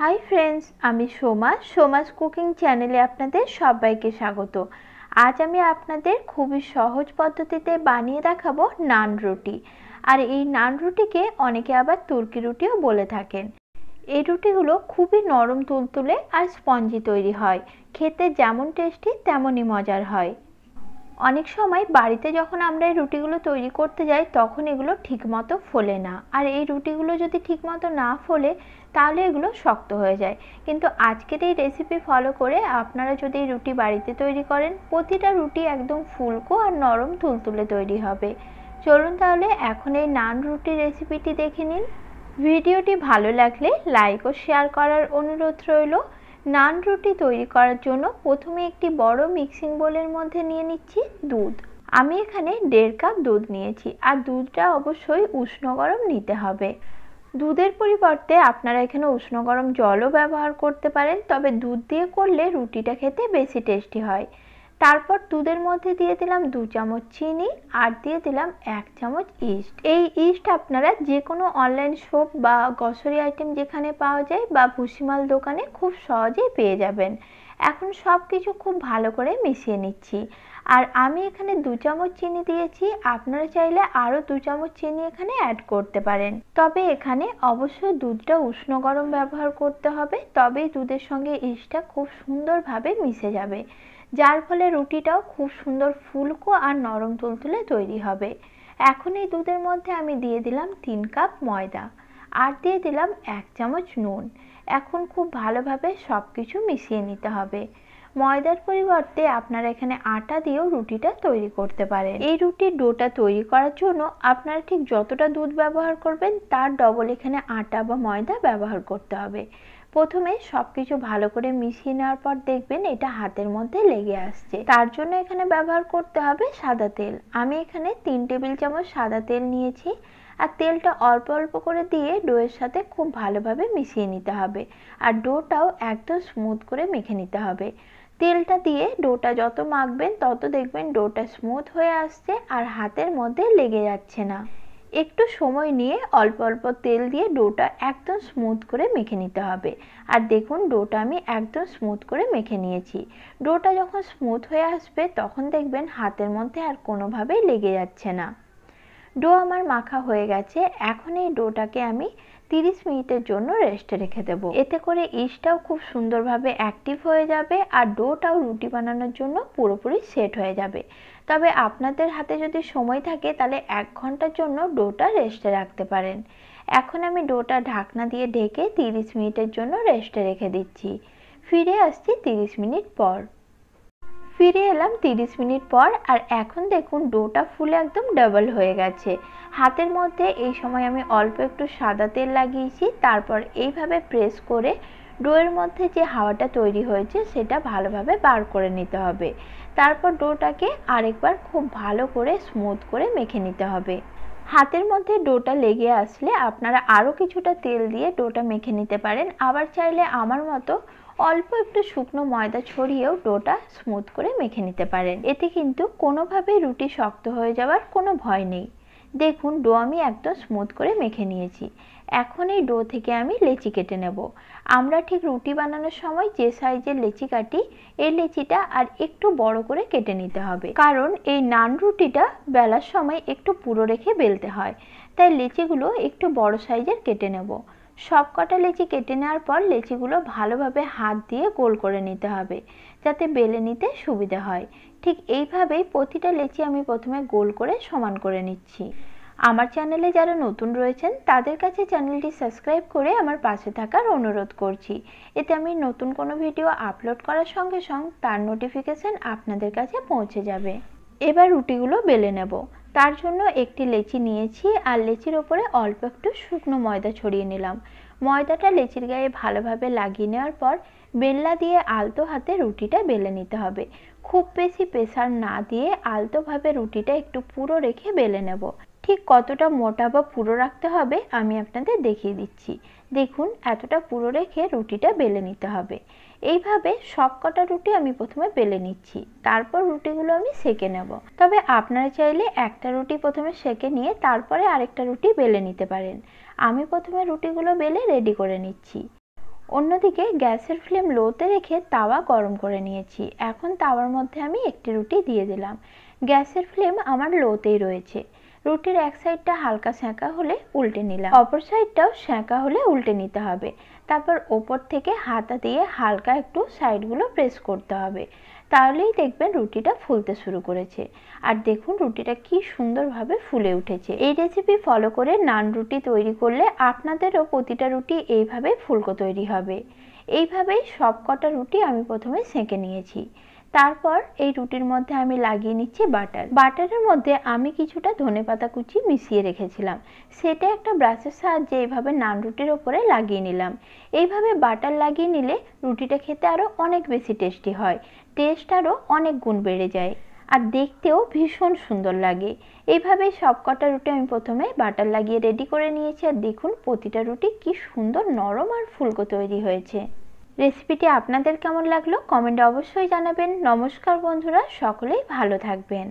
hi friends আমি Soma Soma's cooking চ্যানেলে আপনাদের সবাইকে স্বাগত আজ আমি আপনাদের খুবই সহজ পদ্ধতিতে বানিয়ে দেখাবো নান রুটি আর এই নান রুটিকে অনেকে আবার তুর্কি রুটিও বলে থাকেন এই রুটিগুলো খুবই নরম তুলতুলে আর স্পঞ্জি তৈরি হয় খেতে যেমন টেস্টি তেমনই মজার হয় অনেক সময় বাড়িতে যখন আমরা এই রুটিগুলো তৈরি করতে যাই তখন এগুলো ঠিকমতো ফোলে না আর এই রুটিগুলো যদি ঠিকমতো না ফোলে তাহলে এগুলো শক্ত হয়ে যায় কিন্তু আজকের এই রেসিপি ফলো করে আপনারা যদি এই রুটি বাড়িতে তৈরি করেন প্রতিটা রুটি একদম ফুলকো আর নরম তুলতুলে তৈরি হবে চলুন তাহলে এখন এই নান রুটি রেসিপিটি দেখে নিন ভিডিওটি ভালো লাগলে লাইক ও শেয়ার করার অনুরোধ রইল নান রুটি তৈরি করার জন্য প্রথমে একটি বড় মিক্সিং বোলের মধ্যে নিয়ে নিচ্ছি দুধ আমি এখানে দেড় কাপ দুধ নিয়েছি আর দুধটা অবশ্যই উষ্ণ গরম নিতে হবে দুধের পরিবর্তে আপনারা এখানে উষ্ণ গরম জলও ব্যবহার করতে পারেন তবে দুধ দিয়ে করলে রুটিটা খেতে বেশি টেস্টি হয় তারপর দুধের মধ্যে দিয়ে দিলাম দু চামচ চিনি আর দিয়ে দিলাম এক চামচ ইস্ট এই ইস্ট আপনারা যে কোনো অনলাইন শপ বা গ্রসারি আইটেম যেখানে পাওয়া যায় বা ভুসিমাল দোকানে খুব সহজেই পেয়ে যাবেন এখন সব কিছু খুব ভালো করে মিশিয়ে নিচ্ছি আর আমি এখানে দু চামচ চিনি দিয়েছি আপনারা চাইলে আরও দু চামচ চিনি এখানে অ্যাড করতে পারেন তবে এখানে অবশ্যই দুধটা উষ্ণ গরম ব্যবহার করতে হবে তবেই দুধের সঙ্গে ইস্টটা খুব সুন্দরভাবে মিশে যাবে যার ফলে রুটিটাও খুব সুন্দর ফুলকো আর নরম তুলতুলে তৈরি হবে এখন এই দুধের মধ্যে আমি দিয়ে দিলাম তিন কাপ ময়দা আর দিয়ে দিলাম এক চামচ নুন এখন খুব ভালোভাবে সব কিছু মিশিয়ে নিতে হবে ময়দার পরিবর্তে আপনারা এখানে আটা দিয়েও রুটিটা তৈরি করতে পারেন এই রুটির ডোটা তৈরি করার জন্য আপনারা ঠিক যতটা দুধ ব্যবহার করবেন তার ডবল এখানে আটা বা ময়দা ব্যবহার করতে হবে প্রথমে সব কিছু ভালো করে মিশিয়ে নেওয়ার পর দেখবেন এটা হাতের মধ্যে লেগে আসছে তার জন্য এখানে ব্যবহার করতে হবে সাদা তেল আমি এখানে তিন টেবিল চামচ সাদা তেল নিয়েছি আর তেলটা অল্প অল্প করে দিয়ে ডোয়ের সাথে খুব ভালোভাবে মিশিয়ে নিতে হবে আর ডোটাও একদম স্মুথ করে মেখে নিতে হবে তেলটা দিয়ে ডোটা যত মাখবেন তত দেখবেন ডোটা স্মুথ হয়ে আসছে আর হাতের মধ্যে লেগে যাচ্ছে না একটু সময় নিয়ে অল্প অল্প তেল দিয়ে ডোটা একদম স্মুথ করে মেখে নিতে হবে আর দেখুন ডোটা আমি একদম স্মুথ করে মেখে নিয়েছি ডোটা যখন স্মুথ হয়ে আসবে তখন দেখবেন হাতের মধ্যে আর কোনোভাবেই লেগে যাচ্ছে না ডো আমার মাখা হয়ে গেছে এখন এই ডোটাকে আমি 30 মিনিটের জন্য রেস্টে রেখে দেব এতে করে ইস্টটাও খুব সুন্দরভাবে অ্যাক্টিভ হয়ে যাবে আর ডোটাও রুটি বানানোর জন্য পুরোপুরি সেট হয়ে যাবে তবে আপনাদের হাতে যদি সময় থাকে তাহলে এক ঘন্টার জন্য ডোটা রেস্টে রাখতে পারেন এখন আমি ডোটা ঢাকনা দিয়ে ঢেকে 30 মিনিটের জন্য রেস্টে রেখে দিচ্ছি ফিরে আসছি 30 মিনিট পর ফিরে এলাম 30 মিনিট পর আর এখন দেখুন ডোটা ফুলে একদম ডাবল হয়ে গেছে হাতের মধ্যে এই সময় আমি অল্প একটু সাদা তেল লাগিয়েছি তারপর এইভাবে প্রেস করে ডোয়ের মধ্যে যে হাওয়াটা তৈরি হয়েছে সেটা ভালোভাবে বার করে নিতে হবে তারপর ডোটাকে আরেকবার খুব ভালো করে স্মুথ করে মেখে নিতে হবে হাতের মধ্যে ডোটা লেগে আসলে আপনারা আরও কিছুটা তেল দিয়ে ডোটা মেখে নিতে পারেন আবার চাইলে আমার মতো অল্প একটু শুকনো ময়দা ছড়িয়েও ডোটা স্মুথ করে মেখে নিতে পারেন এতে কিন্তু কোনোভাবেই রুটি শক্ত হয়ে যাওয়ার কোনো ভয় নেই দেখুন ডো আমি একদম স্মুথ করে মেখে নিয়েছি এখন এই ডো থেকে আমি লেচি কেটে নেব আমরা ঠিক রুটি বানানোর সময় যে সাইজের লেচি কাটি এই লেচিটা আর একটু বড় করে কেটে নিতে হবে কারণ এই নান রুটিটা বেলার সময় একটু পুরো রেখে বেলতে হয় তাই লেচিগুলো একটু বড় সাইজের কেটে নেব সবকটা লেচি কেটে নেওয়ার পর লেচিগুলো ভালোভাবে হাত দিয়ে গোল করে নিতে হবে যাতে বেলে নিতে সুবিধা হয় ঠিক এইভাবেই প্রতিটা লেচি আমি প্রথমে গোল করে সমান করে নিচ্ছি আমার চ্যানেলে যারা নতুন রয়েছেন তাদের কাছে চ্যানেলটি সাবস্ক্রাইব করে আমার পাশে থাকার অনুরোধ করছি এতে আমি নতুন কোনো ভিডিও আপলোড করার সঙ্গে সঙ্গে তার নোটিফিকেশান আপনাদের কাছে পৌঁছে যাবে এবার রুটিগুলো বেলে নেব তার জন্য একটি লেচি নিয়েছি আর লেচির ওপরে অল্প একটু শুকনো ময়দা ছড়িয়ে নিলাম ময়দাটা লেচির গায়ে ভালোভাবে লাগিয়ে নেওয়ার পর বেল্লা দিয়ে আলতো হাতে রুটিটা বেলে নিতে হবে খুব বেশি প্রেসার না দিয়ে আলতোভাবে রুটিটা একটু পুরো রেখে বেলে নেব ঠিক কতটা মোটা বা পুরো রাখতে হবে আমি আপনাদের দেখিয়ে দিচ্ছি দেখুন এতটা পুরো রেখে রুটিটা বেলে নিতে হবে এইভাবে সবকটা রুটি আমি প্রথমে বেলে নিচ্ছি তারপর রুটিগুলো আমি সেকে নেব তবে আপনারা চাইলে একটা রুটি প্রথমে সেকে নিয়ে তারপরে আরেকটা রুটি বেলে নিতে পারেন আমি প্রথমে রুটিগুলো বেলে রেডি করে নিচ্ছি অন্যদিকে গ্যাসের ফ্লেম লোতে রেখে তাওয়া গরম করে নিয়েছি এখন তাওয়ার মধ্যে আমি একটি রুটি দিয়ে দিলাম গ্যাসের ফ্লেম আমার লোতেই রয়েছে রুটির এক সাইডটা হালকা সেঁকা হলে উল্টে নিলাম অপর সাইডটাও সেঁকা হলে উল্টে নিতে হবে তারপর ওপর থেকে হাতা দিয়ে হালকা একটু সাইডগুলো প্রেস করতে হবে তাহলেই দেখবেন রুটিটা ফুলতে শুরু করেছে আর দেখুন রুটিটা কি সুন্দরভাবে ফুলে উঠেছে এই রেসিপি ফলো করে নান রুটি তৈরি করলে আপনাদেরও প্রতিটা রুটি এইভাবে ফুলকো তৈরি হবে এইভাবেই সব কটা রুটি আমি প্রথমে সেঁকে নিয়েছি তারপর এই রুটির মধ্যে আমি লাগিয়ে নিচ্ছি বাটার বাটারের মধ্যে আমি কিছুটা ধনে পাতা কুচি মিশিয়ে রেখেছিলাম সেটা একটা ব্রাশের সাহায্যে এইভাবে নান রুটির ওপরে লাগিয়ে নিলাম এইভাবে বাটার লাগিয়ে নিলে রুটিটা খেতে আরও অনেক বেশি টেস্টি হয় টেস্ট আরও অনেক গুণ বেড়ে যায় আর দেখতেও ভীষণ সুন্দর লাগে এইভাবেই সবকটা রুটি আমি প্রথমে বাটার লাগিয়ে রেডি করে নিয়েছি আর দেখুন প্রতিটা রুটি কি সুন্দর নরম আর ফুলকো তৈরি হয়েছে রেসিপিটি আপনাদের কেমন লাগলো কমেন্টে অবশ্যই জানাবেন নমস্কার বন্ধুরা সকলেই ভালো থাকবেন